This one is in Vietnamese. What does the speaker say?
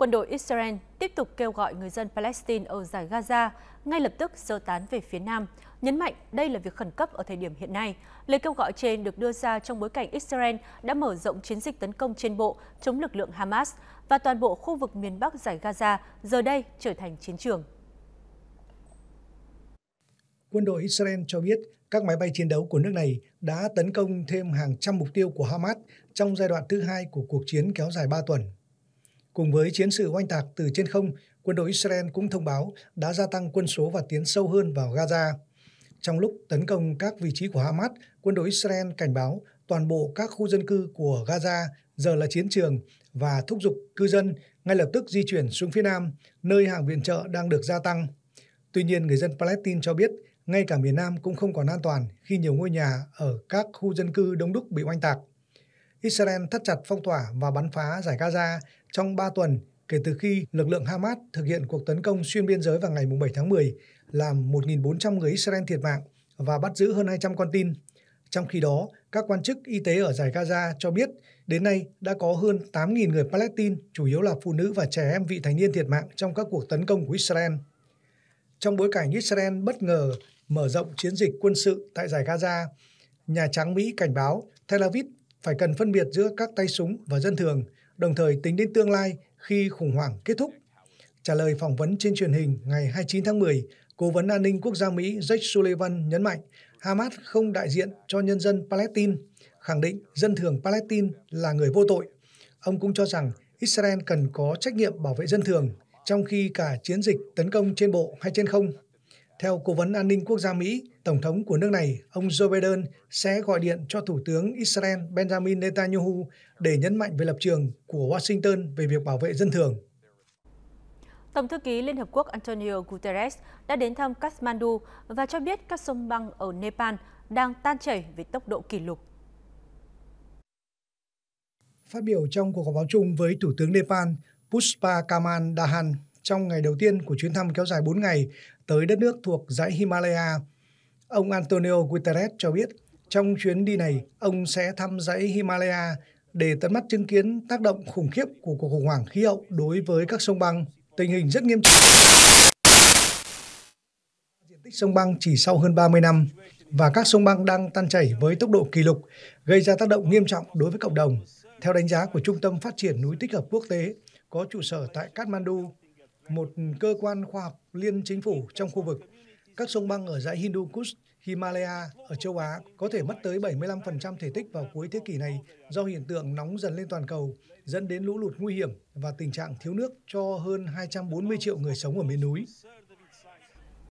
Quân đội Israel tiếp tục kêu gọi người dân Palestine ở giải Gaza ngay lập tức sơ tán về phía Nam, nhấn mạnh đây là việc khẩn cấp ở thời điểm hiện nay. Lời kêu gọi trên được đưa ra trong bối cảnh Israel đã mở rộng chiến dịch tấn công trên bộ chống lực lượng Hamas và toàn bộ khu vực miền Bắc giải Gaza giờ đây trở thành chiến trường. Quân đội Israel cho biết các máy bay chiến đấu của nước này đã tấn công thêm hàng trăm mục tiêu của Hamas trong giai đoạn thứ hai của cuộc chiến kéo dài 3 tuần. Cùng với chiến sự oanh tạc từ trên không, quân đội Israel cũng thông báo đã gia tăng quân số và tiến sâu hơn vào Gaza. Trong lúc tấn công các vị trí của Hamas, quân đội Israel cảnh báo toàn bộ các khu dân cư của Gaza giờ là chiến trường và thúc giục cư dân ngay lập tức di chuyển xuống phía Nam, nơi hàng viện trợ đang được gia tăng. Tuy nhiên, người dân Palestine cho biết ngay cả miền Nam cũng không còn an toàn khi nhiều ngôi nhà ở các khu dân cư đông đúc bị oanh tạc. Israel thắt chặt phong tỏa và bắn phá giải Gaza trong 3 tuần kể từ khi lực lượng Hamas thực hiện cuộc tấn công xuyên biên giới vào ngày 7 tháng 10, làm 1.400 người Israel thiệt mạng và bắt giữ hơn 200 con tin. Trong khi đó, các quan chức y tế ở giải Gaza cho biết đến nay đã có hơn 8.000 người Palestine, chủ yếu là phụ nữ và trẻ em vị thành niên thiệt mạng trong các cuộc tấn công của Israel. Trong bối cảnh Israel bất ngờ mở rộng chiến dịch quân sự tại giải Gaza, Nhà Trắng Mỹ cảnh báo Tel Aviv phải cần phân biệt giữa các tay súng và dân thường – đồng thời tính đến tương lai khi khủng hoảng kết thúc. Trả lời phỏng vấn trên truyền hình ngày 29 tháng 10, Cố vấn an ninh quốc gia Mỹ Jake Sullivan nhấn mạnh Hamas không đại diện cho nhân dân Palestine, khẳng định dân thường Palestine là người vô tội. Ông cũng cho rằng Israel cần có trách nhiệm bảo vệ dân thường, trong khi cả chiến dịch tấn công trên bộ hay trên không theo Cố vấn An ninh Quốc gia Mỹ, Tổng thống của nước này, ông Joe Biden sẽ gọi điện cho Thủ tướng Israel Benjamin Netanyahu để nhấn mạnh về lập trường của Washington về việc bảo vệ dân thường. Tổng thư ký Liên Hợp Quốc Antonio Guterres đã đến thăm Kathmandu và cho biết các sông băng ở Nepal đang tan chảy với tốc độ kỷ lục. Phát biểu trong cuộc họp báo chung với Thủ tướng Nepal Pushpa Kamal Dahan, trong ngày đầu tiên của chuyến thăm kéo dài 4 ngày tới đất nước thuộc dãy Himalaya. Ông Antonio Guterres cho biết, trong chuyến đi này, ông sẽ thăm dãy Himalaya để tận mắt chứng kiến tác động khủng khiếp của cuộc khủng hoảng khí hậu đối với các sông băng. Tình hình rất nghiêm trọng. Diện tích sông băng chỉ sau hơn 30 năm và các sông băng đang tan chảy với tốc độ kỷ lục, gây ra tác động nghiêm trọng đối với cộng đồng. Theo đánh giá của Trung tâm Phát triển Núi Tích hợp Quốc tế, có trụ sở tại Kathmandu, một cơ quan khoa học liên chính phủ trong khu vực. Các sông băng ở dãy Hindu Kush, Himalaya ở châu Á có thể mất tới 75% thể tích vào cuối thế kỷ này do hiện tượng nóng dần lên toàn cầu, dẫn đến lũ lụt nguy hiểm và tình trạng thiếu nước cho hơn 240 triệu người sống ở miền núi.